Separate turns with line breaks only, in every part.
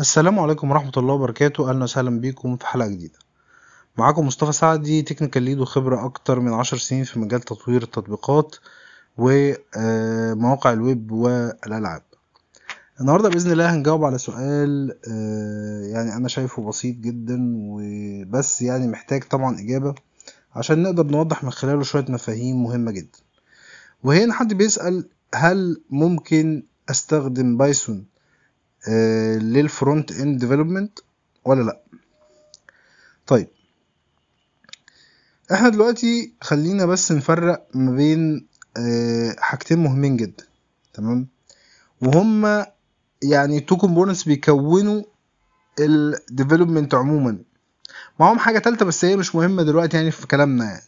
السلام عليكم ورحمة الله وبركاته أهلا وسهلا بيكم في حلقة جديدة معاكم مصطفى سعدي تكنيكال ليد وخبرة أكتر من عشر سنين في مجال تطوير التطبيقات ومواقع الويب والألعاب النهاردة بإذن الله هنجاوب على سؤال آه، يعني أنا شايفه بسيط جدا وبس يعني محتاج طبعا إجابة عشان نقدر نوضح من خلاله شوية مفاهيم مهمة جدا وهنا حد بيسأل هل ممكن أستخدم بايثون للفرونت اند ديفلوبمنت ولا لا طيب احنا دلوقتي خلينا بس نفرق ما بين آه، حاجتين مهمين جدا تمام وهما يعني تو كومبوننتس بيكونوا الديفلوبمنت عموما معاهم حاجه تالته بس هي مش مهمه دلوقتي يعني في كلامنا يعني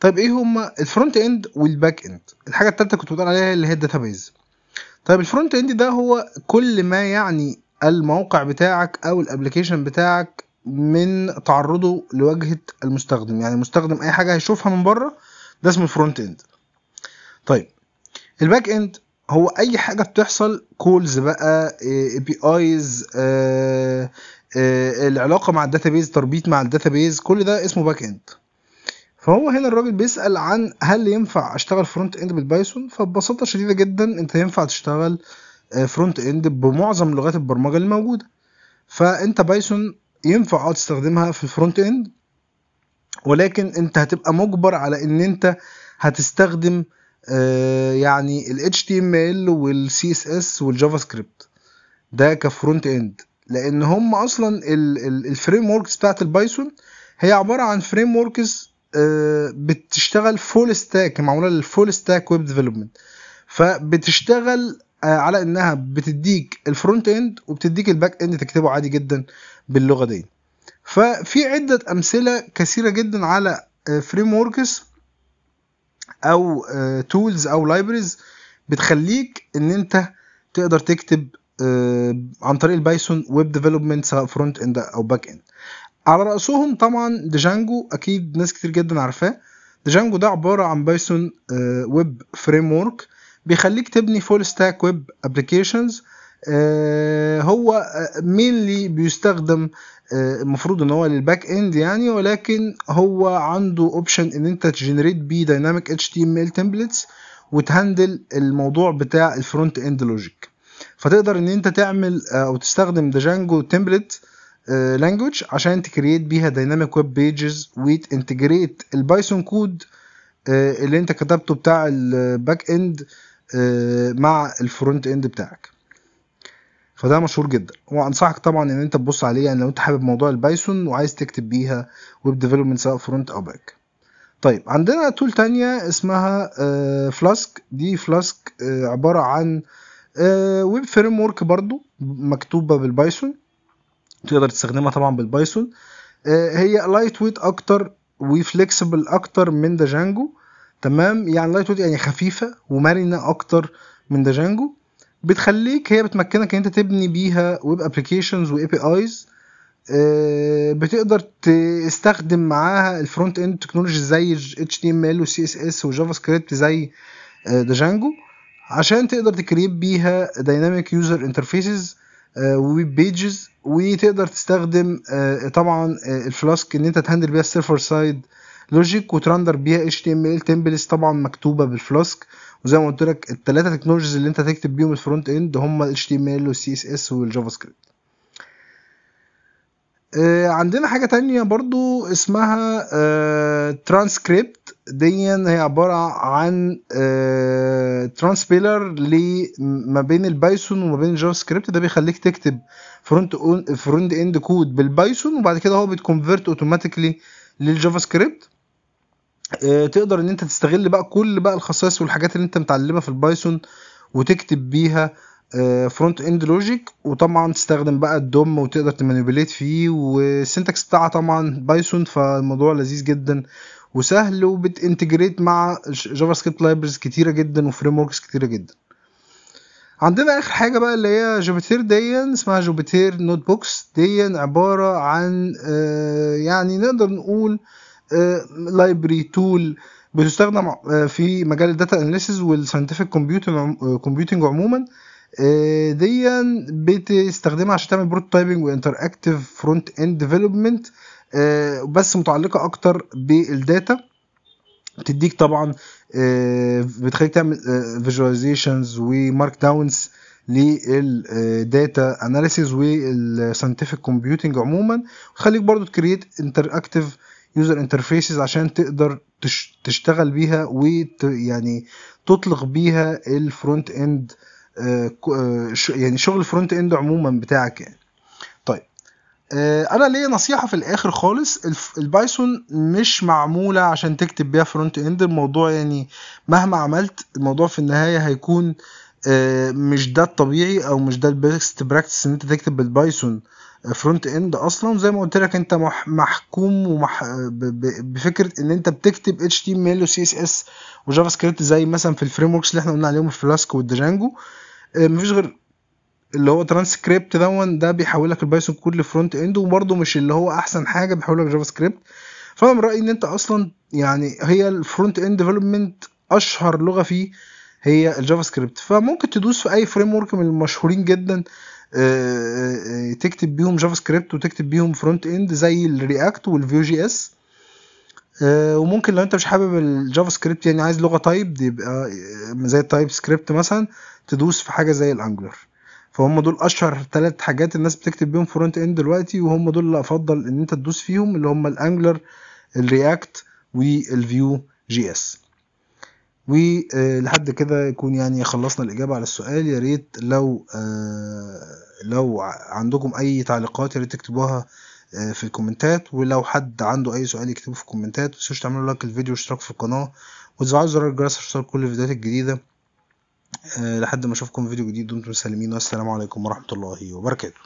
طيب ايه هما الفرونت اند والباك اند الحاجه التالته كنت بقول عليها اللي هي الداتابيز طيب الفرونت اند ده هو كل ما يعني الموقع بتاعك او الابلكيشن بتاعك من تعرضه لواجهه المستخدم يعني المستخدم اي حاجه هيشوفها من بره ده اسمه الفرونت اند طيب الباك اند هو اي حاجه بتحصل كولز بقى اي بي ايز العلاقه مع الداتابيز تربيط مع الداتابيز كل ده اسمه باك اند فهو هنا الراجل بيسأل عن هل ينفع اشتغل فرونت اند بالبايثون فببساطة شديدة جدا انت ينفع تشتغل فرونت آه، اند بمعظم لغات البرمجة اللي موجودة فانت بايثون ينفع اه تستخدمها في الفرونت اند ولكن انت هتبقى مجبر على ان انت هتستخدم آه، يعني ال HTML وال CSS والجافا سكريبت ده كفرونت اند لان هم اصلا الفريم وركس بتاعت البايثون هي عباره عن فريم وركس آه، بتشتغل فول ستاك معموله للفول ستاك ويب ديفلوبمنت فبتشتغل آه، على انها بتديك الفرونت اند وبتديك الباك اند تكتبه عادي جدا باللغه دي ففي عده امثله كثيره جدا على فريم آه، وركس او تولز او لايبرز بتخليك ان انت تقدر تكتب عن طريق البايثون ويب ديفلوبمنت سواء فرونت اند او باك اند على رأسهم طبعا ديجانجو أكيد ناس كتير جدا عارفاه ديجانجو ده عبارة عن بايثون آه، ويب فريم ورك بيخليك تبني فول ستاك ويب ابلكيشنز هو مينلي آه، بيستخدم المفروض آه، ان هو للباك اند يعني ولكن هو عنده اوبشن ان انت تجنريت بيه دايناميك اتش تي ام ال تمبلتس وتهندل الموضوع بتاع الفرونت اند لوجيك فتقدر ان انت تعمل او تستخدم ديجانجو تمبلت لانجوج آه، عشان تكريت بيها دايناميك ويب بيجز وتنتجريت البايثون كود اللي انت كتبته بتاع الباك اند آه، مع الفرونت اند بتاعك فده مشهور جدا وانصحك طبعا ان انت تبص عليه يعني لو انت حابب موضوع البايثون وعايز تكتب بيها ويب ديفلوبمنت سواء فرونت او باك طيب عندنا تول تانية اسمها فلاسك آه، دي فلاسك عبارة عن ويب فريم ورك برضو مكتوبة بالبايثون تقدر تستخدمها طبعا بالبايثون آه، هي لايت ويت اكتر وفليكسبل اكتر من داجانجو تمام يعني لايت ويت يعني خفيفه ومرنه اكتر من داجانجو بتخليك هي بتمكنك ان انت تبني بيها ويب ابلكيشنز واي بي ايز بتقدر تستخدم معاها الفرونت اند تكنولوجي زي اتش تي ام ال وسي اس اس وجافا سكريبت زي آه، داجانجو عشان تقدر تكريت بيها دايناميك يوزر انترفيسز ويب بيجز وتقدر تستخدم آه، طبعا آه، الفلاسك ان انت تهندل بيها السيرفر سايد لوجيك وترندر بيها اتش تي ام ال تمبلز طبعا مكتوبه بالفلاسك وزي ما قلت لك الثلاثه تكنولوجيز اللي انت تكتب بيهم الفرونت اند هم الاتش تي ام ال والسي اس اس والجافا سكريبت آه، عندنا حاجه تانية برضو اسمها ترانسكريبت دي هي عباره عن ترانسبيلر آه، ما بين البايثون وما بين الجافا سكريبت ده بيخليك تكتب فرونت فرونت اند كود بالبايثون وبعد كده هو بيتكونفرت اوتوماتيكلي للجافا سكريبت تقدر ان انت تستغل بقى كل بقى الخصائص والحاجات اللي انت متعلمها في البايثون وتكتب بيها فرونت اند لوجيك وطبعا تستخدم بقى الدوم وتقدر تمانيبيليت فيه والسنتكس بتاعها طبعا بايثون فالموضوع لذيذ جدا وسهل وبتنتجريت مع جافا سكريبت لايبرز كتيره جدا وفريم وركس كتيره جدا عندنا اخر حاجه بقى اللي هي جوبيتير دي اسمها جوبيتير نوت بوكس دي عباره عن آه، يعني نقدر نقول لايبرري آه، تول بتستخدم آه، في مجال الداتا اناليسيز والساينتفك كومبيوتنج عموما دي بتستخدمها عشان تعمل بروتوتايبنج وانتر اكتف فرونت اند ديفلوبمنت آه، بس متعلقه اكتر بالداتا بتديك طبعا آه، بتخليك تعمل فيجواليزيشنز ومارك داونز للداتا اناليسيز والساينتفك كومبيوتنج عموما وخليك برضو تكريت انتر اكتف يوزر انترفيسز عشان تقدر تشتغل بيها ويعني تطلق بيها الفرونت اند آه، يعني شغل الفرونت اند عموما بتاعك يعني آه، انا ليا نصيحه في الاخر خالص البايثون مش معموله عشان تكتب بيها فرونت اند الموضوع يعني مهما عملت الموضوع في النهايه هيكون آه، مش ده الطبيعي او مش ده البيست براكتس ان انت تكتب بالبايثون آه، فرونت اند اصلا زي ما قلت لك انت محكوم ومح... بفكره ان انت بتكتب اتش تي ام ال وسي اس اس وجافا سكريبت زي مثلا في الفريم وركس اللي احنا قلنا عليهم الفلاسك والدجانجو مفيش غير اللي هو ترانسكريبت دون ده بيحول لك البايثون كود لفرونت اند وبرده مش اللي هو احسن حاجه بيحول لك جافا سكريبت فانا من رايي ان انت اصلا يعني هي الفرونت اند ديفلوبمنت اشهر لغه فيه هي الجافا سكريبت فممكن تدوس في اي فريم ورك من المشهورين جدا آه، آه، آه، تكتب بيهم جافا سكريبت وتكتب بيهم فرونت اند زي الرياكت والفيو جي اس وممكن لو انت مش حابب الجافا سكريبت يعني عايز لغه تايب يبقى زي التايب سكريبت مثلا تدوس في حاجه زي الانجلر فهم دول اشهر ثلاث حاجات الناس بتكتب بيهم فرونت اند دلوقتي وهم دول اللي افضل ان انت تدوس فيهم اللي هم الانجلر الرياكت والفيو جي اس ولحد كده يكون يعني خلصنا الإجابة على السؤال يا ريت لو آه، لو عندكم أي تعليقات يا ريت تكتبوها آه، في الكومنتات ولو حد عنده أي سؤال يكتبه في الكومنتات تنسوش تعملوا لايك الفيديو واشتراك في القناة وتفعلوا زر الجرس عشان كل الفيديوهات الجديدة آه، لحد ما اشوفكم فيديو جديد دمتم سالمين والسلام عليكم ورحمة الله وبركاته